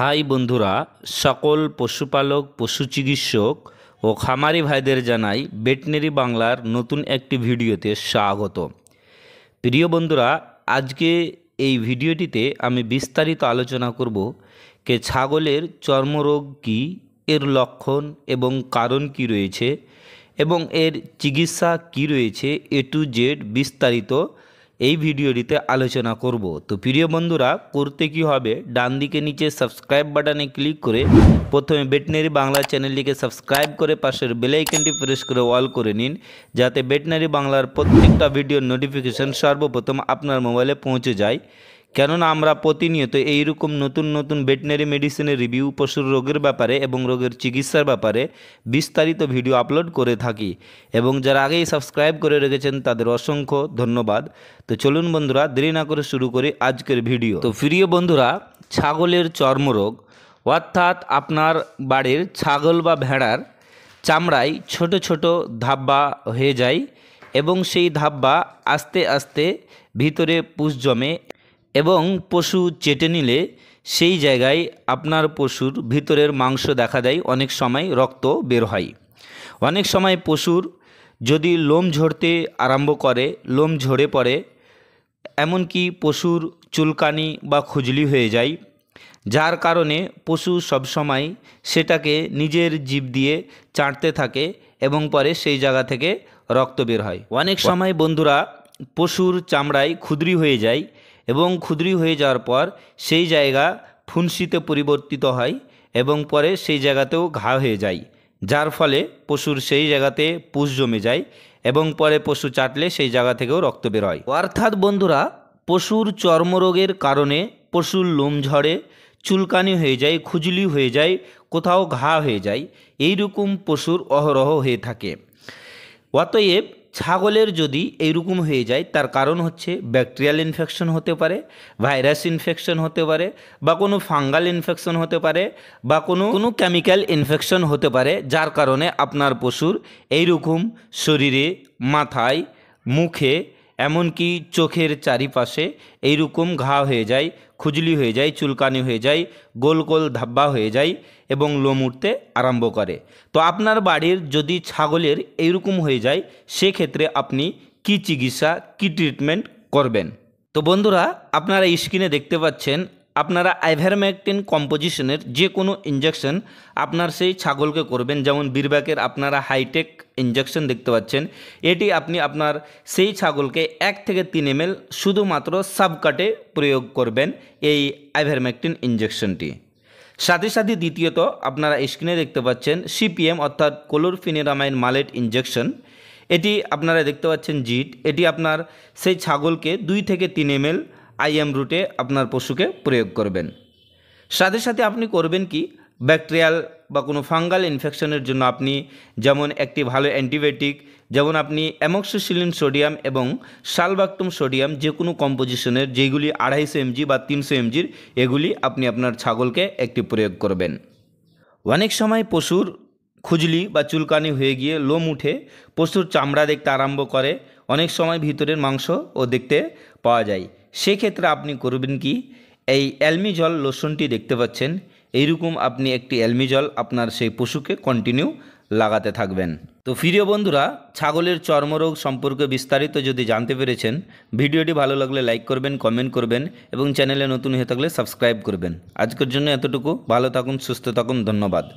high বন্ধুরা সকল পশুপালক পশু চিকিৎসক ও খামারি ভাইদের জানাই ভেটনারি বাংলার নতুন একটি ভিডিওতে স্বাগত প্রিয় বন্ধুরা আজকে এই ভিডিওটিতে আমি বিস্তারিত আলোচনা করব কে ছাগলের চর্মরোগ কি এর লক্ষণ এবং কারণ কি রয়েছে এবং এর চিকিৎসা কি রয়েছে এ টু জেড বিস্তারিত এই ভিডিওটিতে আলোচনা করব তো প্রিয় বন্ধুরা করতে কি হবে ডান দিকে নিচে সাবস্ক্রাইব বাটনে ক্লিক করে প্রথমে ভেটেনারি বাংলা চ্যানেলটিকে সাবস্ক্রাইব করে পাশের বেলাইকনটি প্রেস করে অল করে নিন যাতে ভেটেনারি বাংলার প্রত্যেকটা ভিডিওর নোটিফিকেশন সর্বপ্রথম আপনার মোবাইলে পৌঁছে যায় কেননা আমরা প্রতিনিয়ত এইরকম নতুন নতুন ভেটেনারি মেডিসিনের রিভিউ পশুর রোগের ব্যাপারে এবং রোগের চিকিৎসার ব্যাপারে বিস্তারিত ভিডিও আপলোড করে থাকি এবং যারা আগেই সাবস্ক্রাইব করে রেখেছেন তাদের অসংখ্য ধন্যবাদ তো চলুন বন্ধুরা দেরি না করে শুরু করি আজকের ভিডিও তো প্রিয় বন্ধুরা ছাগলের চর্মরোগ অর্থাৎ আপনার বাড়ির ছাগল বা ভেড়ার চামড়ায় ছোট ছোট ধাব্বা হয়ে যায় এবং সেই ধাব্বা আস্তে আস্তে ভিতরে পুষ জমে এবং পশু চেটে নিলে সেই জায়গায় আপনার পশুর ভিতরের মাংস দেখা দেয় অনেক সময় রক্ত বের হয় অনেক সময় পশুর যদি লোম ঝরতে আরম্ভ করে লোম ঝরে পড়ে এমনকি পশুর চুলকানি বা খুজলি হয়ে যায় যার কারণে পশু সবসময় সেটাকে নিজের জীব দিয়ে চাঁটতে থাকে এবং পরে সেই জায়গা থেকে রক্ত বের হয় অনেক সময় বন্ধুরা পশুর চামড়ায় ক্ষুদ্রি হয়ে যায় এবং ক্ষুদ্রী হয়ে যাওয়ার পর সেই জায়গা ফুনসিতে পরিবর্তিত হয় এবং পরে সেই জায়গাতেও ঘা হয়ে যায় যার ফলে পশুর সেই জায়গাতে পুষ জমে যায় এবং পরে পশু চাটলে সেই জায়গা থেকেও রক্ত বেরোয় অর্থাৎ বন্ধুরা পশুর চর্মরোগের কারণে পশুর লোম ঝড়ে চুলকানি হয়ে যায় খুজলি হয়ে যায় কোথাও ঘা হয়ে যায় এইরকম পশুর অহরহ হয়ে থাকে অতএব ছাগলের যদি এইরকম হয়ে যায় তার কারণ হচ্ছে ব্যাকটেরিয়াল ইনফেকশন হতে পারে ভাইরাস ইনফেকশন হতে পারে বা কোনো ফাঙ্গাল ইনফেকশন হতে পারে বা কোনো কোনো কেমিক্যাল ইনফেকশন হতে পারে যার কারণে আপনার পশুর এইরকম শরীরে মাথায় মুখে এমনকি চোখের চারিপাশে এইরকম ঘা হয়ে যায় খুজলি হয়ে যায় চুলকানি হয়ে যায় গোল গোল ধাব্বা হয়ে যায় এবং লোম উঠতে আরম্ভ করে তো আপনার বাড়ির যদি ছাগলের এইরকম হয়ে যায় সেক্ষেত্রে আপনি কি চিকিৎসা কি ট্রিটমেন্ট করবেন তো বন্ধুরা আপনারা স্ক্রিনে দেখতে পাচ্ছেন আপনারা আইভারম্যাকটিন কম্পোজিশনের যে কোনো ইঞ্জেকশন আপনার সেই ছাগলকে করবেন যেমন বীরব্যাকের আপনারা হাইটেক ইঞ্জেকশন দেখতে পাচ্ছেন এটি আপনি আপনার সেই ছাগলকে এক থেকে তিন এম শুধুমাত্র সাবকাটে প্রয়োগ করবেন এই আইভারম্যাকটিন ইঞ্জেকশনটি সাথে সাথে দ্বিতীয়ত আপনারা স্ক্রিনে দেখতে পাচ্ছেন সিপিএম অর্থাৎ কোলোরফিনেরামাইন মালেট ইঞ্জেকশন এটি আপনারা দেখতে পাচ্ছেন জিট এটি আপনার সেই ছাগলকে দুই থেকে তিন এম আইএম রুটে আপনার পশুকে প্রয়োগ করবেন সাথে সাথে আপনি করবেন কি ব্যাকটেরিয়াল বা কোনো ফাঙ্গাল ইনফেকশনের জন্য আপনি যেমন একটি ভালো অ্যান্টিবায়োটিক যেমন আপনি অ্যামক্সিসিলিন সোডিয়াম এবং সালবাক্টম সোডিয়াম যে কোনো কম্পোজিশনের যেগুলি আড়াইশো এমজি বা তিনশো এমজির এগুলি আপনি আপনার ছাগলকে একটি প্রয়োগ করবেন অনেক সময় পশুর খুজলি বা চুলকানি হয়ে গিয়ে লোম উঠে পশুর চামড়া দেখতে আরম্ভ করে অনেক সময় ভিতরের মাংসও দেখতে পাওয়া যায় সেক্ষেত্রে আপনি করবেন কি এই অ্যালমি জল লোশনটি দেখতে পাচ্ছেন এইরকম আপনি একটি অ্যালমি জল আপনার সেই পশুকে কন্টিনিউ লাগাতে থাকবেন তো প্রিয় বন্ধুরা ছাগলের চর্মরোগ সম্পর্কে বিস্তারিত যদি জানতে পেরেছেন ভিডিওটি ভালো লাগলে লাইক করবেন কমেন্ট করবেন এবং চ্যানেলে নতুন হয়ে থাকলে সাবস্ক্রাইব করবেন আজকের জন্য এতটুকু ভালো থাকুন সুস্থ থাকুন ধন্যবাদ